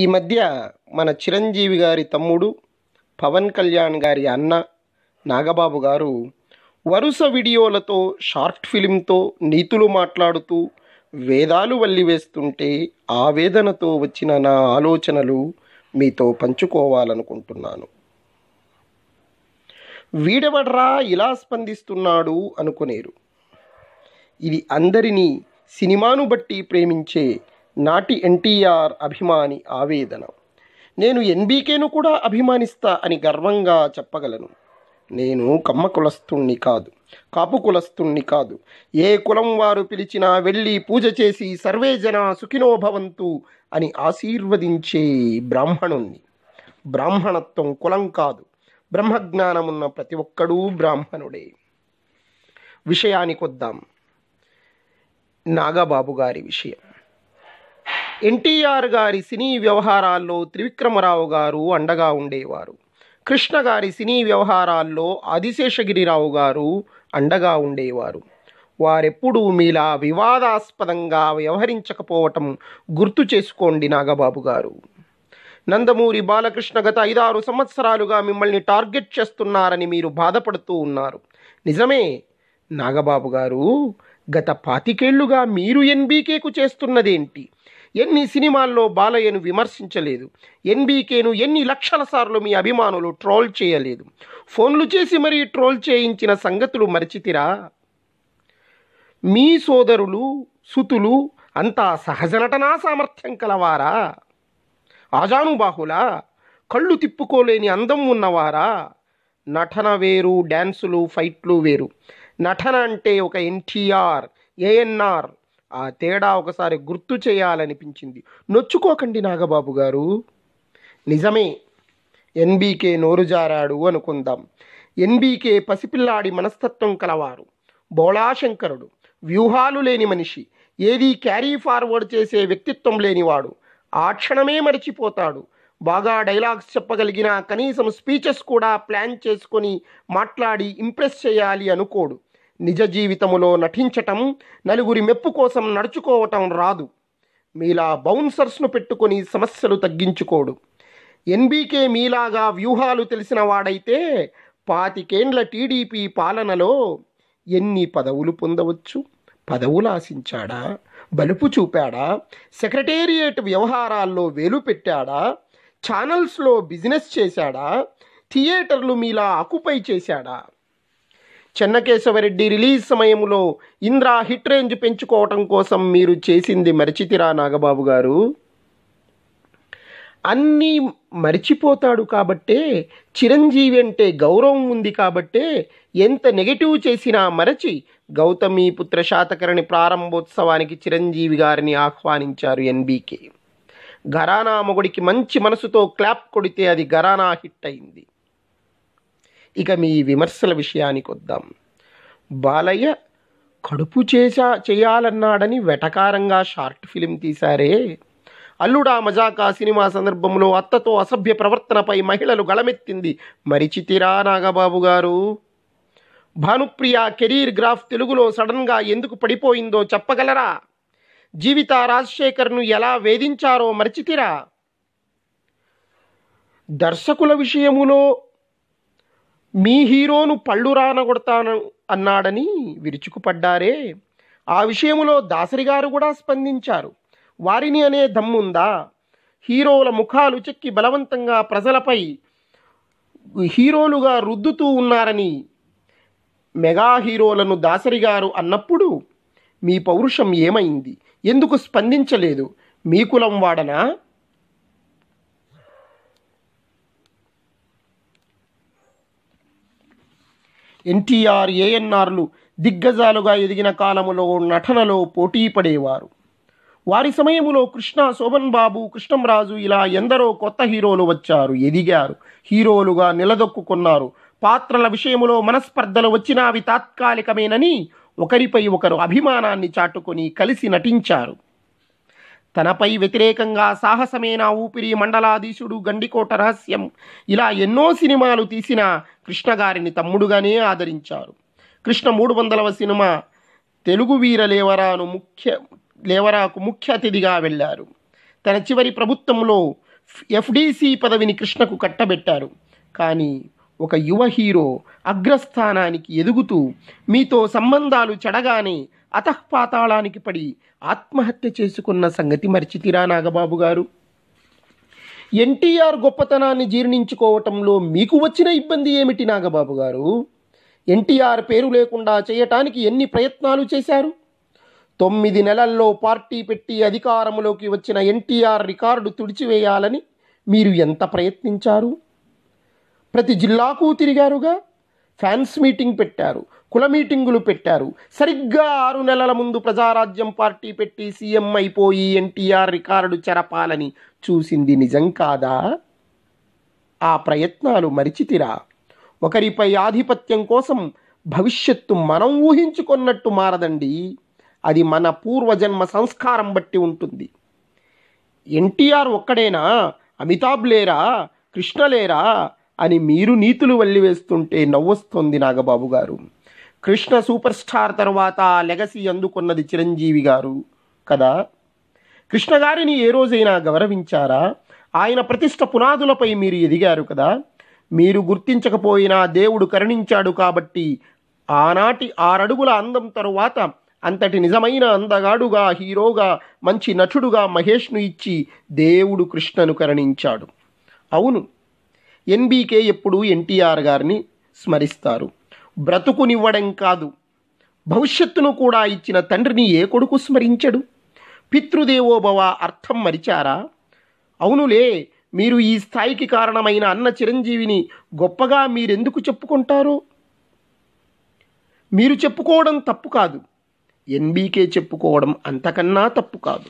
ఈ మధ్య మన చిరంజీవి గారి తమ్ముడు పవన్ కళ్యాణ్ గారి అన్న నాగబాబు గారు వరుస వీడియోలతో షార్ట్ ఫిలింతో నీతులు మాట్లాడుతూ వేదాలు వల్లివేస్తుంటే ఆవేదనతో వచ్చిన నా ఆలోచనలు మీతో పంచుకోవాలనుకుంటున్నాను వీడవడ్రా ఇలా స్పందిస్తున్నాడు అనుకునేరు ఇది అందరినీ సినిమాను బట్టి ప్రేమించే నాటి ఎన్టీఆర్ అభిమాని ఆవేదన నేను ఎన్బీకేను కూడా అభిమానిస్తా అని గర్వంగా చెప్పగలను నేను కమ్మ కులస్తుణ్ణి కాదు కాపు కులస్తుణ్ణి కాదు ఏ కులం వారు పిలిచినా వెళ్ళి పూజ చేసి సర్వే జన సుఖినోభవంతు అని ఆశీర్వదించే బ్రాహ్మణుణ్ణి బ్రాహ్మణత్వం కులం కాదు బ్రహ్మజ్ఞానమున్న ప్రతి ఒక్కడూ బ్రాహ్మణుడే విషయానికొద్దాం నాగబాబు గారి విషయం ఎన్టీఆర్ గారి సినీ వ్యవహారాల్లో త్రివిక్రమరావు గారు అండగా ఉండేవారు కృష్ణ గారి సినీ వ్యవహారాల్లో ఆదిశేషగిరిరావు గారు అండగా ఉండేవారు వారెప్పుడూ మీలా వివాదాస్పదంగా వ్యవహరించకపోవటం గుర్తు చేసుకోండి నాగబాబు గారు నందమూరి బాలకృష్ణ గత ఐదారు సంవత్సరాలుగా మిమ్మల్ని టార్గెట్ చేస్తున్నారని మీరు బాధపడుతూ ఉన్నారు నిజమే నాగబాబు గారు గత పాతికేళ్లుగా మీరు ఎన్బీకేకు చేస్తున్నదేంటి ఎన్ని సినిమాల్లో బాలయ్యను విమర్శించలేదు ఎన్బీకేను ఎన్ని లక్షల సార్లు మీ అభిమానులు ట్రోల్ చేయలేదు ఫోన్లు చేసి మరీ ట్రోల్ చేయించిన సంగతులు మరిచితిరా మీ సోదరులు సుతులు అంతా సహజ నటనా సామర్థ్యం కలవారా ఆజానుబాహులా కళ్ళు తిప్పుకోలేని అందం ఉన్నవారా నటన వేరు డ్యాన్సులు ఫైట్లు వేరు నటన అంటే ఒక ఎన్టీఆర్ ఏఎన్ఆర్ ఆ తేడా ఒకసారి గుర్తు చేయాలనిపించింది నొచ్చుకోకండి నాగబాబు గారు నిజమే ఎన్బీకే నోరుజారాడు అనుకుందాం ఎన్బీకే పసిపిల్లాడి మనస్తత్వం కలవారు బోళాశంకరుడు వ్యూహాలు లేని మనిషి ఏది క్యారీ ఫార్వర్డ్ చేసే వ్యక్తిత్వం లేనివాడు ఆ క్షణమే మరిచిపోతాడు బాగా డైలాగ్స్ చెప్పగలిగిన కనీసం స్పీచెస్ కూడా ప్లాన్ చేసుకొని మాట్లాడి ఇంప్రెస్ చేయాలి అనుకోడు నిజ జీవితములో నటించటం నలుగురి మెప్పు కోసం నడుచుకోవటం రాదు మీలా బౌన్సర్స్ను పెట్టుకొని సమస్యలు తగ్గించుకోడు ఎన్బీకే మీలాగా వ్యూహాలు తెలిసిన వాడైతే పాతికేండ్ల టీడీపీ పాలనలో ఎన్ని పదవులు పొందవచ్చు పదవులు ఆశించాడా బలుపు చూపాడా సెక్రటేరియట్ వ్యవహారాల్లో వేలు పెట్టాడా ఛానల్స్లో బిజినెస్ చేశాడా థియేటర్లు మీలా ఆకుపై చేశాడా చెన్నకేశవరెడ్డి రిలీజ్ సమయంలో ఇంద్ర హిట్ రేంజ్ పెంచుకోవటం కోసం మీరు చేసింది మరిచితిరా నాగబాబు గారు అన్నీ మరిచిపోతాడు కాబట్టే చిరంజీవి అంటే గౌరవం ఉంది కాబట్టే ఎంత నెగటివ్ చేసినా మరచి గౌతమి పుత్ర శాతకరణి ప్రారంభోత్సవానికి చిరంజీవి గారిని ఆహ్వానించారు ఎన్బీకే ఘరానా మొగుడికి మంచి మనసుతో క్లాప్ కొడితే అది ఘరానా హిట్ అయింది ఇక మీ విమర్శల విషయానికి వద్దాం బాలయ్య కడుపు చేసా చేయాలన్నాడని వెటకారంగా షార్ట్ ఫిలిం తీశారే అల్లుడా మజాకా సినిమా సందర్భంలో అత్తతో అసభ్య ప్రవర్తనపై మహిళలు గళమెత్తింది మరిచితిరా నాగబాబు గారు భానుప్రియ కెరీర్ గ్రాఫ్ తెలుగులో సడన్గా ఎందుకు పడిపోయిందో చెప్పగలరా జీవిత రాజశేఖర్ను ఎలా వేధించారో మరిచితిరా దర్శకుల విషయములో మీ హీరోను పళ్ళు రానగొడతాను అన్నాడని విరుచుకుపడ్డారే ఆ విషయంలో దాసరి గారు కూడా స్పందించారు వారిని అనే దమ్ముందా హీరోల ముఖాలు చెక్కి బలవంతంగా ప్రజలపై హీరోలుగా రుద్దుతూ ఉన్నారని మెగా హీరోలను దాసరి గారు అన్నప్పుడు మీ పౌరుషం ఏమైంది ఎందుకు స్పందించలేదు మీ కులం వాడనా ఎన్టీఆర్ ఏఎన్ఆర్లు దిగ్గజాలుగా ఎదిగిన కాలములో నటనలో పోటీ పడేవారు వారి సమయంలో కృష్ణ శోభన్ బాబు కృష్ణంరాజు ఇలా ఎందరో కొత్త హీరోలు వచ్చారు ఎదిగారు హీరోలుగా నిలదొక్కున్నారు పాత్రల విషయములో మనస్పర్ధలు వచ్చినా అవి తాత్కాలికమేనని ఒకరిపై ఒకరు అభిమానాన్ని చాటుకొని కలిసి నటించారు తనపై వ్యతిరేకంగా సాహసమైన ఊపిరి మండలాధీశుడు గండికోట రహస్యం ఇలా ఎన్నో సినిమాలు తీసిన కృష్ణగారిని తమ్ముడుగానే ఆదరించారు కృష్ణ మూడు వందలవ సినిమా తెలుగు వీర లేవరాను ముఖ్య లేవరాకు ముఖ్య అతిథిగా వెళ్ళారు తన చివరి ప్రభుత్వంలో ఎఫ్డిసి పదవిని కృష్ణకు కట్టబెట్టారు కానీ ఒక యువ హీరో అగ్రస్థానానికి ఎదుగుతూ మీతో సంబంధాలు చెడగానే అతఃపాతాళానికి పడి ఆత్మహత్య చేసుకున్న సంగతి మరిచితిరా నాగబాబు గారు ఎన్టీఆర్ గొప్పతనాన్ని జీర్ణించుకోవటంలో మీకు వచ్చిన ఇబ్బంది ఏమిటి నాగబాబు గారు ఎన్టీఆర్ పేరు లేకుండా చేయటానికి ఎన్ని ప్రయత్నాలు చేశారు తొమ్మిది నెలల్లో పార్టీ పెట్టి అధికారంలోకి వచ్చిన ఎన్టీఆర్ రికార్డు తుడిచివేయాలని మీరు ఎంత ప్రయత్నించారు ప్రతి జిల్లాకు తిరిగారుగా ఫ్యాన్స్ మీటింగ్ పెట్టారు కుల మీటింగులు పెట్టారు సరిగ్గా ఆరు నెలల ముందు ప్రజారాజ్యం పార్టీ పెట్టి సీఎం అయిపోయి ఎన్టీఆర్ రికార్డు చెరపాలని చూసింది నిజం కాదా ఆ ప్రయత్నాలు మరిచితిరా ఒకరిపై ఆధిపత్యం కోసం భవిష్యత్తు మనం ఊహించుకున్నట్టు మారదండి అది మన పూర్వజన్మ సంస్కారం బట్టి ఉంటుంది ఎన్టీఆర్ ఒక్కడేనా అమితాబ్ లేరా కృష్ణ లేరా అని మీరు నీతులు వల్లివేస్తుంటే నవ్వొస్తోంది నాగబాబు గారు కృష్ణ సూపర్ స్టార్ తర్వాత లెగసీ అందుకున్నది చిరంజీవి గారు కదా కృష్ణ గారిని ఏ రోజైనా గౌరవించారా ఆయన ప్రతిష్ట పునాదులపై మీరు ఎదిగారు కదా మీరు గుర్తించకపోయినా దేవుడు కరుణించాడు కాబట్టి ఆనాటి ఆరడుగుల అందం తరువాత అంతటి నిజమైన అందగాడుగా హీరోగా మంచి నటుడుగా మహేష్ను ఇచ్చి దేవుడు కృష్ణను కరణించాడు అవును ఎన్బీకే ఎప్పుడు ఎన్టీఆర్ గారిని స్మరిస్తారు బ్రతుకునివ్వడం కాదు భవిష్యత్తును కూడా ఇచ్చిన తండ్రిని ఏ కొడుకు స్మరించడు పితృదేవోభవ అర్థం మరిచారా అవునులే మీరు ఈ స్థాయికి కారణమైన అన్న చిరంజీవిని గొప్పగా మీరెందుకు చెప్పుకుంటారు మీరు చెప్పుకోవడం తప్పు కాదు ఎన్బీకే చెప్పుకోవడం అంతకన్నా తప్పు కాదు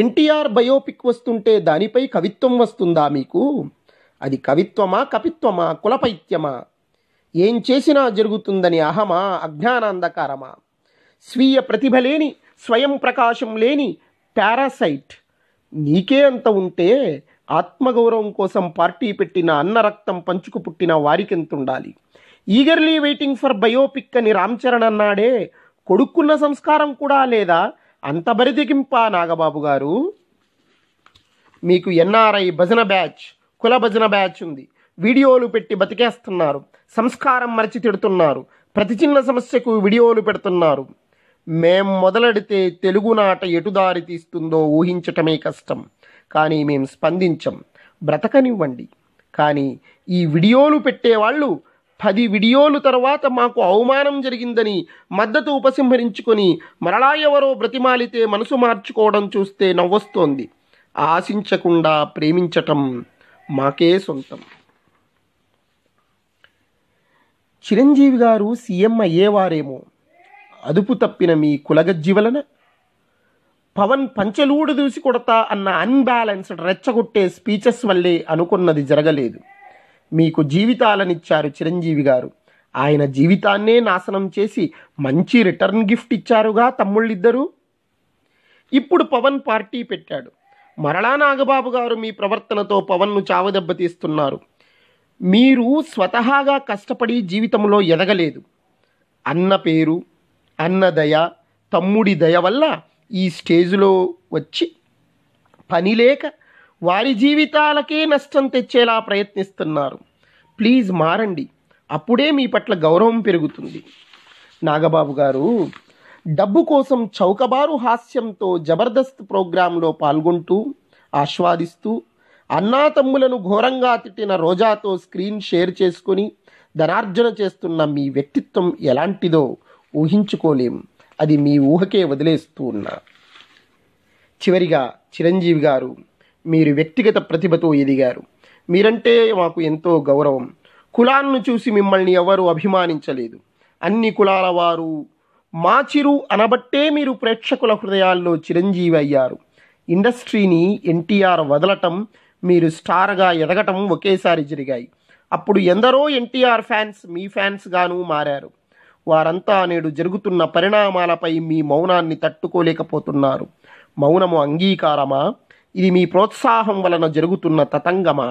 ఎన్టీఆర్ బయోపిక్ వస్తుంటే దానిపై కవిత్వం వస్తుందా మీకు అది కవిత్వమా కపిత్వమా కులపైత్యమా ఏం చేసినా జరుగుతుందని అహమా అజ్ఞానాంధకారమా స్వీయ ప్రతిభ లేని స్వయం ప్రకాశం లేని పారాసైట్ నీకే అంత ఉంటే ఆత్మగౌరవం కోసం పార్టీ పెట్టిన అన్న రక్తం పంచుకు పుట్టిన వారికెంతుండాలి ఉండాలి ఈగర్లీ వెయిటింగ్ ఫర్ బయోపిక్ అని రామ్ చరణ్ అన్నాడే కొడుక్కున్న సంస్కారం కూడా లేదా అంత బరిదికింపా నాగబాబు గారు మీకు ఎన్ఆర్ఐ భజన బ్యాచ్ కుల భజన బ్యాచ్ ఉంది వీడియోలు పెట్టి బతికేస్తున్నారు సంస్కారం మరచి తిడుతున్నారు ప్రతి చిన్న సమస్యకు వీడియోలు పెడుతున్నారు మేం మొదలెడితే నాట ఎటుదారి తీస్తుందో ఊహించటమే కష్టం కానీ మేము స్పందించం బ్రతకనివ్వండి కానీ ఈ వీడియోలు పెట్టేవాళ్ళు పది వీడియోలు తర్వాత మాకు అవమానం జరిగిందని మద్దతు ఉపసంహరించుకొని మరలా ఎవరో బ్రతిమాలితే మనసు మార్చుకోవడం చూస్తే నవ్వొస్తోంది ఆశించకుండా ప్రేమించటం మాకే సొంతం చిరంజీవి గారు సీఎం అయ్యేవారేమో అదుపు తప్పిన మీ వలన పవన్ పంచలూడు దూసి కొడతా అన్న అన్బ్యాలెన్స్డ్ రెచ్చగొట్టే స్పీచెస్ వల్లే అనుకున్నది జరగలేదు మీకు జీవితాలనిచ్చారు చిరంజీవి గారు ఆయన జీవితాన్నే నాశనం చేసి మంచి రిటర్న్ గిఫ్ట్ ఇచ్చారుగా తమ్ముళ్ళిద్దరూ ఇప్పుడు పవన్ పార్టీ పెట్టాడు మరళా నాగబాబు గారు మీ ప్రవర్తనతో పవన్ను చావదెబ్బతీస్తున్నారు మీరు స్వతహాగా కష్టపడి జీవితంలో ఎదగలేదు అన్న పేరు అన్న దయ తమ్ముడి దయ వల్ల ఈ స్టేజ్లో వచ్చి పని లేక వారి జీవితాలకే నష్టం తెచ్చేలా ప్రయత్నిస్తున్నారు ప్లీజ్ మారండి అప్పుడే మీ పట్ల గౌరవం పెరుగుతుంది నాగబాబు గారు డబ్బు కోసం చౌకబారు హాస్యంతో జబర్దస్త్ ప్రోగ్రాంలో పాల్గొంటూ ఆస్వాదిస్తూ అన్నా తమ్ములను ఘోరంగా తిట్టిన రోజాతో స్క్రీన్ షేర్ చేసుకుని ధనార్జన చేస్తున్న మీ వ్యక్తిత్వం ఎలాంటిదో ఊహించుకోలేం అది మీ ఊహకే వదిలేస్తూ ఉన్నా చివరిగా చిరంజీవి గారు మీరు వ్యక్తిగత ప్రతిభతో ఎదిగారు మీరంటే మాకు ఎంతో గౌరవం కులాలను చూసి మిమ్మల్ని ఎవరు అభిమానించలేదు అన్ని కులాల వారు మా చిరు అనబట్టే మీరు ప్రేక్షకుల హృదయాల్లో చిరంజీవి అయ్యారు ఇండస్ట్రీని ఎన్టీఆర్ వదలటం మీరు స్టార్గా ఎదగటం ఒకేసారి జరిగాయి అప్పుడు ఎందరో ఎన్టీఆర్ ఫ్యాన్స్ మీ ఫ్యాన్స్గాను మారారు వారంతా నేడు జరుగుతున్న పరిణామాలపై మీ మౌనాన్ని తట్టుకోలేకపోతున్నారు మౌనము అంగీకారమా ఇది మీ ప్రోత్సాహం వలన జరుగుతున్న తతంగమా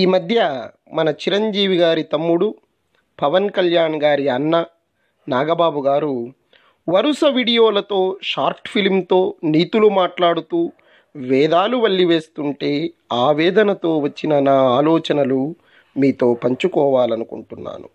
ఈ మధ్య మన చిరంజీవి గారి తమ్ముడు పవన్ కళ్యాణ్ గారి అన్న నాగబాబు గారు వరుస వీడియోలతో షార్ట్ ఫిలింతో నీతులు మాట్లాడుతూ వేదాలు వల్లివేస్తుంటే ఆవేదనతో వచ్చిన నా ఆలోచనలు మీతో పంచుకోవాలనుకుంటున్నాను